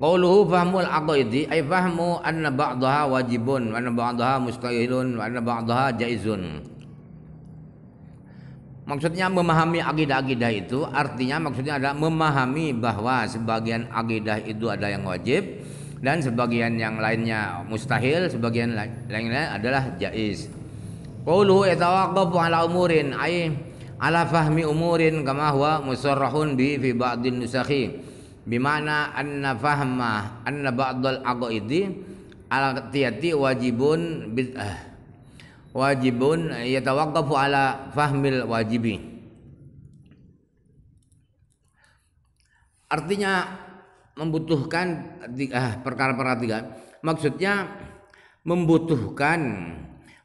Qauluhu fahmul aqaidi ay fahmu anna ba'daha wajibun wa anna ba'daha mustahilun wa anna ba'daha jaizun. Maksudnya memahami akidah-akidah itu artinya maksudnya adalah memahami bahwa sebagian akidah itu ada yang wajib dan sebagian yang lainnya mustahil, sebagian lainnya adalah jaiz. Qauluhu yatawaqqafu ala umurin ay ala fahmi umurin kama huwa musarrahun bi fi ba'din nusakhi bimana anna fahma anna ba'dal aqaidi al tiyati wajibun bid'ah eh, wajibun yatawaqqafu ala fahmil wajibi artinya membutuhkan perkara-perkara eh, tiga maksudnya membutuhkan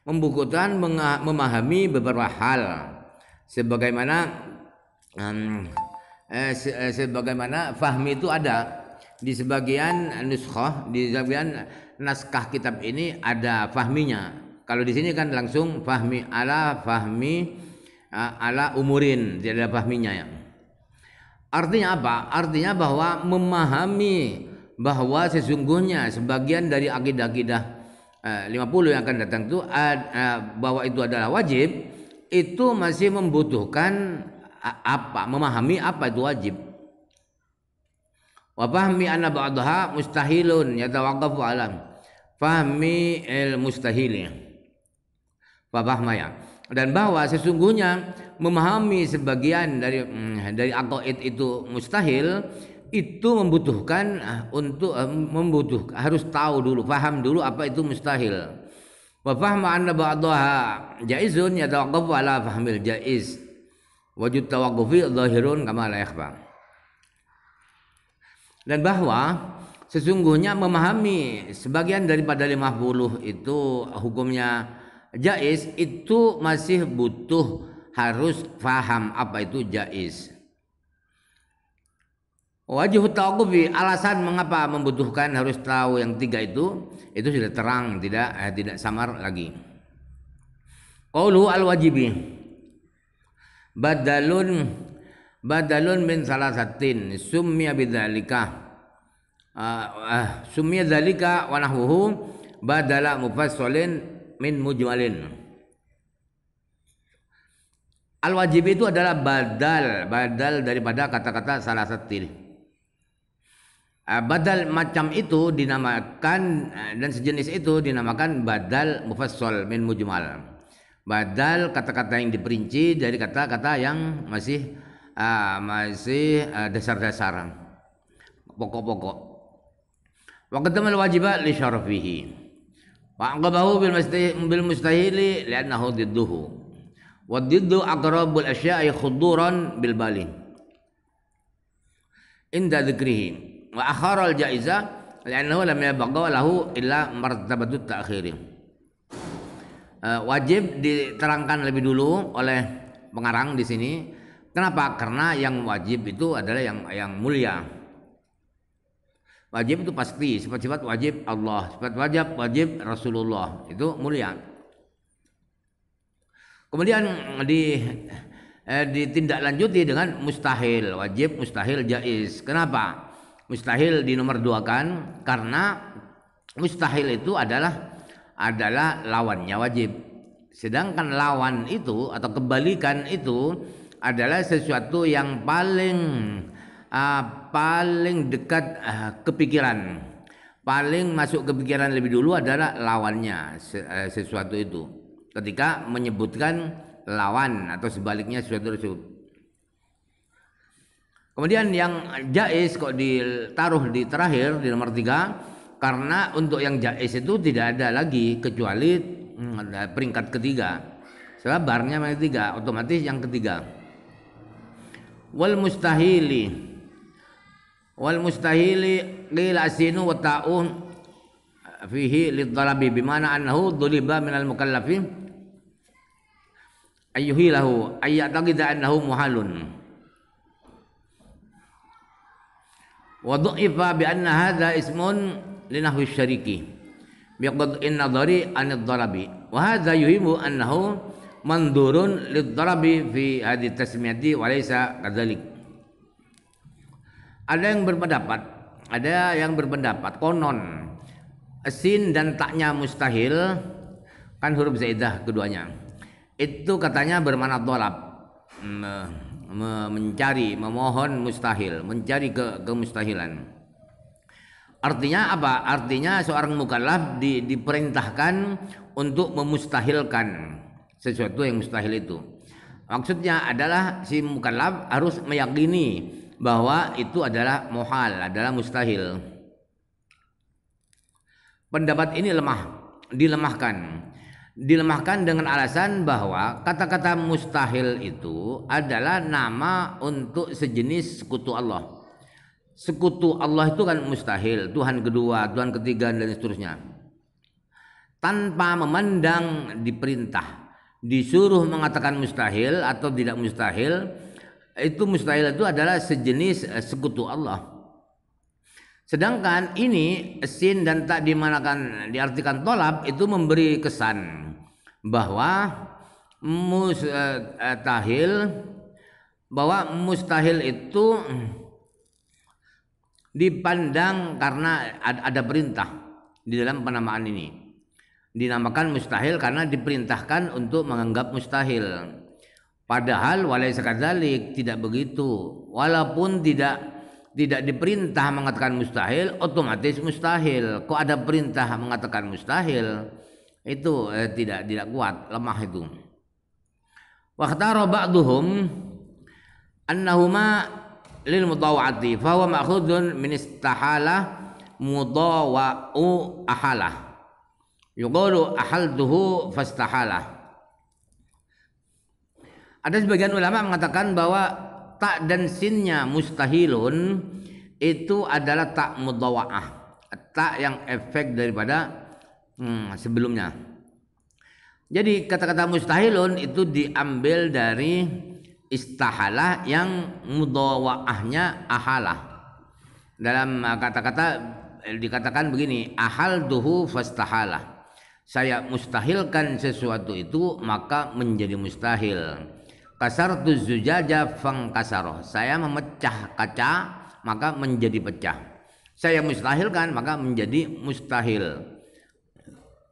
membutuhkan memahami beberapa hal sebagaimana um, eh, se eh, sebagaimana fahmi itu ada di sebagian nuskhah, di sebagian naskah kitab ini ada fahminya. Kalau di sini kan langsung fahmi ala fahmi eh, ala umurin, tidak ada fahminya ya. Artinya apa? Artinya bahwa memahami bahwa sesungguhnya sebagian dari akidah-akidah 50 eh, yang akan datang itu eh, bahwa itu adalah wajib itu masih membutuhkan apa memahami apa itu wajib wafahmi anna ba'daha mustahilun yatawaqqafu alam fahmi il mustahili fahmaya dan bahwa sesungguhnya memahami sebagian dari hmm, dari aqaid itu mustahil itu membutuhkan ah, untuk ah, membutuhkan harus tahu dulu paham dulu apa itu mustahil wa fahma anna ba'daha jaizun yatawaqqafu ala fahmil jaiz wajud tawakufi zahirun kama la yakhfa. Dan bahwa sesungguhnya memahami sebagian daripada lima puluh itu hukumnya jais itu masih butuh harus faham apa itu jais. Wajib tawakkufi alasan mengapa membutuhkan harus tahu yang tiga itu itu sudah terang tidak eh, tidak samar lagi. lu al-wajibi badalun badalun min salasatin summiya bidzalika uh, ah, uh, ah, summiya dzalika wa nahwuhu badala mufassalin min mujmalin al wajib itu adalah badal badal daripada kata-kata salasatin uh, badal macam itu dinamakan dan sejenis itu dinamakan badal mufassal min mujmal badal kata-kata yang diperinci dari kata-kata yang masih uh, masih uh, dasar-dasaran pokok-pokok wa qaddamal wajibat li syarafihi wa aqabahu bil bil mustahili li'annahu didduhu wa diddu aqrabul asya'i khuduran bil balin inda dzikrihi wa akhara al jaizah li'annahu lam yabqa lahu illa martabatut ta'khirih Eh, wajib diterangkan lebih dulu oleh pengarang di sini. Kenapa? Karena yang wajib itu adalah yang yang mulia. Wajib itu pasti, sifat-sifat wajib Allah, sifat wajib wajib Rasulullah itu mulia. Kemudian di eh, ditindaklanjuti dengan mustahil, wajib, mustahil, jais. Kenapa? Mustahil di nomor dua kan? karena mustahil itu adalah adalah lawannya wajib. Sedangkan lawan itu atau kebalikan itu adalah sesuatu yang paling uh, paling dekat uh, kepikiran. Paling masuk kepikiran lebih dulu adalah lawannya ah, sesuatu itu. Ketika menyebutkan lawan atau sebaliknya sesuatu tersebut. Kemudian yang jais kok ditaruh di terakhir di nomor tiga karena untuk yang jais itu tidak ada lagi kecuali hmm, peringkat ketiga sebab barnya yang ketiga otomatis yang ketiga wal mustahili wal mustahili lil asinu wa ta'un fihi lidhalabi bimana annahu dhuliba minal mukallafin lagi ayyataqida annahu muhalun wa bi anna hadha ismun linahwi syariki in nadari ad darabi wa hadza yuhimu annahu mandurun lid-darabi fi hadhihi tasmiyati wa laysa kadzalik ada yang berpendapat ada yang berpendapat konon sin dan taknya mustahil kan huruf zaidah keduanya itu katanya bermana dolab mencari memohon mustahil mencari ke kemustahilan Artinya apa? Artinya seorang mukallaf di, diperintahkan untuk memustahilkan sesuatu yang mustahil itu. Maksudnya adalah si mukallaf harus meyakini bahwa itu adalah mohal, adalah mustahil. Pendapat ini lemah, dilemahkan. Dilemahkan dengan alasan bahwa kata-kata mustahil itu adalah nama untuk sejenis sekutu Allah sekutu Allah itu kan mustahil Tuhan kedua Tuhan ketiga dan seterusnya tanpa memandang diperintah disuruh mengatakan mustahil atau tidak mustahil itu mustahil itu adalah sejenis eh, sekutu Allah sedangkan ini sin dan tak dimanakan diartikan tolap itu memberi kesan bahwa mustahil eh, eh, bahwa mustahil itu dipandang karena ada perintah di dalam penamaan ini. Dinamakan mustahil karena diperintahkan untuk menganggap mustahil. Padahal walai sekadalik tidak begitu. Walaupun tidak tidak diperintah mengatakan mustahil, otomatis mustahil. Kok ada perintah mengatakan mustahil? Itu eh, tidak tidak kuat, lemah itu. Waqtara ba'duhum annahuma lil mutawati fa huwa ma'khudun min istahala mudawa'u ahalah yuqalu ahaltuhu fastahala ada sebagian ulama mengatakan bahwa tak dan sinnya mustahilun itu adalah tak mudawaah, tak yang efek daripada hmm, sebelumnya. Jadi kata-kata mustahilun itu diambil dari istahalah yang mudawaahnya ahalah dalam uh, kata-kata eh, dikatakan begini ahal duhu fastahalah saya mustahilkan sesuatu itu maka menjadi mustahil kasar zujaja fang kasaroh saya memecah kaca maka menjadi pecah saya mustahilkan maka menjadi mustahil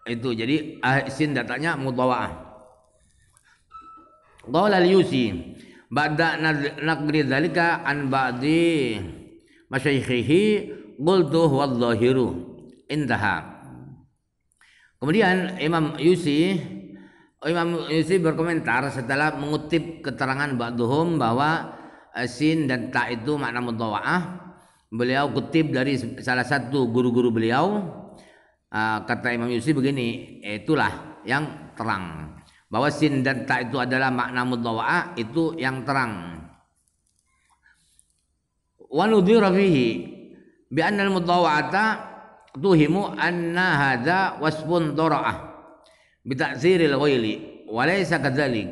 itu jadi eh, sin datanya mudawaah Qala al-Yusi ba'da naqri dzalika an ba'di masyayikhihi qultu huwa dhahiru Kemudian Imam Yusi Imam Yusi berkomentar setelah mengutip keterangan Ba'duhum bahwa eh, sin dan ta itu makna mutawa'ah. Beliau kutip dari salah satu guru-guru beliau eh, kata Imam Yusi begini, itulah yang terang bahwa sin dan ta itu adalah makna mudawa'ah itu yang terang wa nudhira bi anna al mudawa'ata tuhimu anna hadza wasfun dara'ah bi ta'siril ghaili wa laysa kadzalik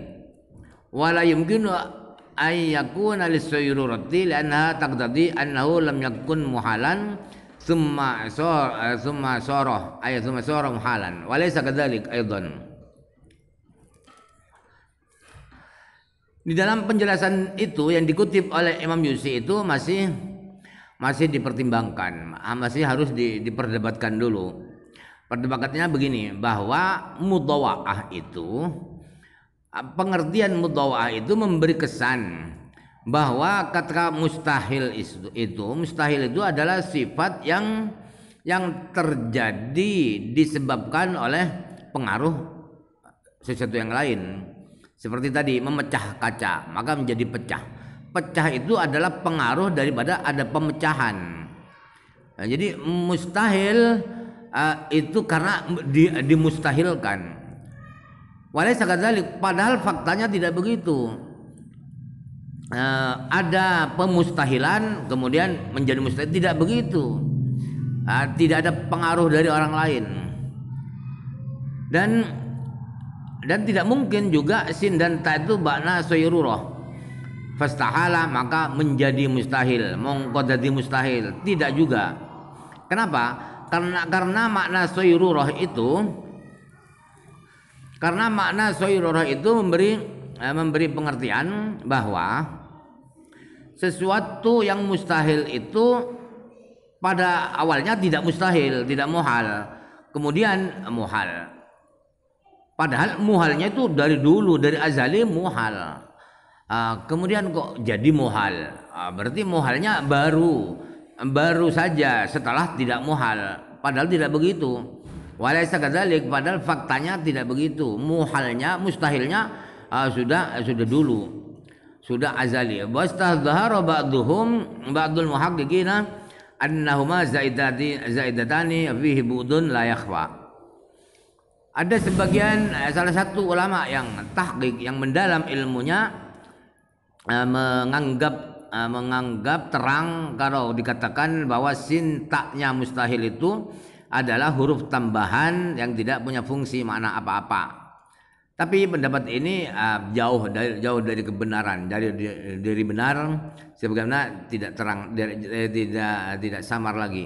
wa la yumkinu an yakuna lis-sayrurati li'annaha taqtadi annahu lam yakun muhalan thumma sar thumma sarah ay thumma sarah muhalan wa laysa kadzalik aidan Di dalam penjelasan itu yang dikutip oleh Imam Yusi itu masih masih dipertimbangkan, ah, masih harus di, diperdebatkan dulu. Perdebatannya begini, bahwa mudawaah itu ah, pengertian mudawaah itu memberi kesan bahwa kata mustahil itu, itu mustahil itu adalah sifat yang yang terjadi disebabkan oleh pengaruh sesuatu yang lain seperti tadi memecah kaca, maka menjadi pecah. Pecah itu adalah pengaruh daripada ada pemecahan. Nah, jadi mustahil uh, itu karena di, dimustahilkan. padahal faktanya tidak begitu. Uh, ada pemustahilan kemudian menjadi mustahil tidak begitu. Uh, tidak ada pengaruh dari orang lain. Dan dan tidak mungkin juga sin dan ta itu makna soyruroh fastahala maka menjadi mustahil mongko jadi mustahil tidak juga kenapa karena karena makna soyruroh itu karena makna soyruroh itu memberi eh, memberi pengertian bahwa sesuatu yang mustahil itu pada awalnya tidak mustahil tidak muhal kemudian muhal Padahal muhalnya itu dari dulu, dari azali muhal. Ah, kemudian kok jadi muhal? Ah, berarti muhalnya baru, baru saja setelah tidak muhal. Padahal tidak begitu. Walaysa kadzalik, padahal faktanya tidak begitu. Muhalnya, mustahilnya uh, sudah uh, sudah dulu. Sudah azali. Wastahdhara ba'duhum ba'dul muhaqqiqina annahuma zaidatani zaidatani fihi budun la yakhfa ada sebagian eh, salah satu ulama yang tahqiq yang mendalam ilmunya eh, menganggap eh, menganggap terang kalau dikatakan bahwa sintaknya mustahil itu adalah huruf tambahan yang tidak punya fungsi makna apa-apa. Tapi pendapat ini jauh dari jauh dari kebenaran, dari dari benar sebagaimana tidak terang tidak tidak samar lagi.